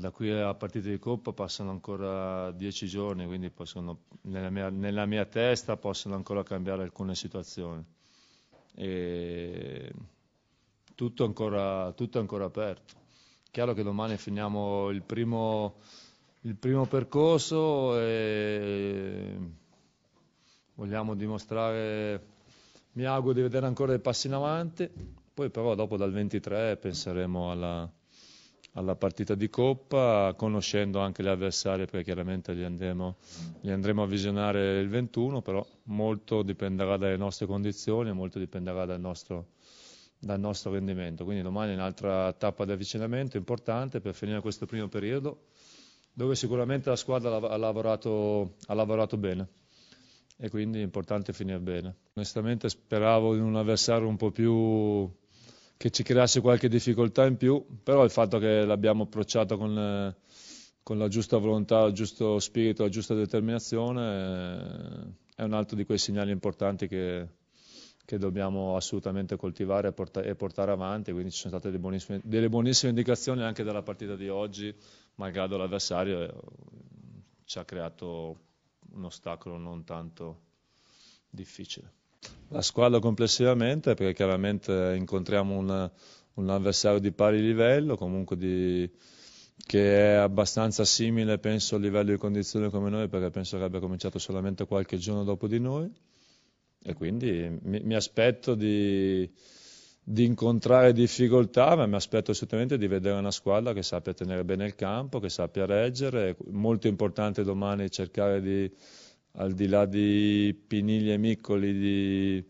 da qui alla partita di Coppa passano ancora dieci giorni, quindi possono, nella, mia, nella, mia, testa possono ancora cambiare alcune situazioni. E tutto, ancora, tutto è ancora aperto. Chiaro che domani finiamo il primo, il primo percorso e vogliamo dimostrare, mi auguro di vedere ancora dei passi in avanti, poi però dopo dal 23 penseremo alla alla partita di Coppa, conoscendo anche gli avversari perché chiaramente li andremo, li andremo, a visionare il 21, però molto dipenderà dalle nostre condizioni e molto dipenderà dal nostro, dal nostro rendimento. Quindi domani è un'altra tappa di avvicinamento importante per finire questo primo periodo, dove sicuramente la squadra ha lavorato, ha lavorato bene e quindi è importante finire bene. Onestamente speravo in un avversario un po' più che ci creasse qualche difficoltà in più, però il fatto che l'abbiamo approcciato con, eh, con, la giusta volontà, il giusto spirito, la giusta determinazione eh, è un altro di quei segnali importanti che, che dobbiamo assolutamente coltivare e, porta, e, portare avanti, quindi ci sono state delle buonissime, delle buonissime indicazioni anche dalla partita di oggi, malgrado l'avversario eh, ci ha creato un ostacolo non tanto difficile la squadra complessivamente, perché chiaramente incontriamo un, un avversario di pari livello, comunque di, che è abbastanza simile, penso, a livello di condizione come noi, perché penso che abbia cominciato solamente qualche giorno dopo di noi. E quindi mi, mi aspetto di, di incontrare difficoltà, ma mi aspetto assolutamente di vedere una squadra che sappia tenere bene il campo, che sappia reggere. È Molto importante domani cercare di al di là di Piniglia e Miccoli, di,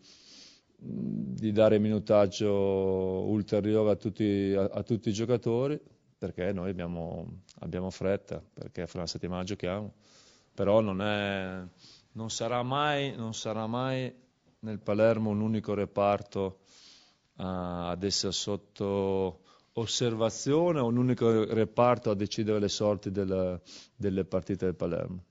di dare minutaggio ulteriore a tutti, a, a tutti, i giocatori, perché noi abbiamo, abbiamo fretta, perché fra una settimana giochiamo. Però non, è, non, sarà mai, non sarà mai nel Palermo un unico reparto ad essere sotto osservazione o un unico reparto a decidere le sorti della, delle partite del Palermo.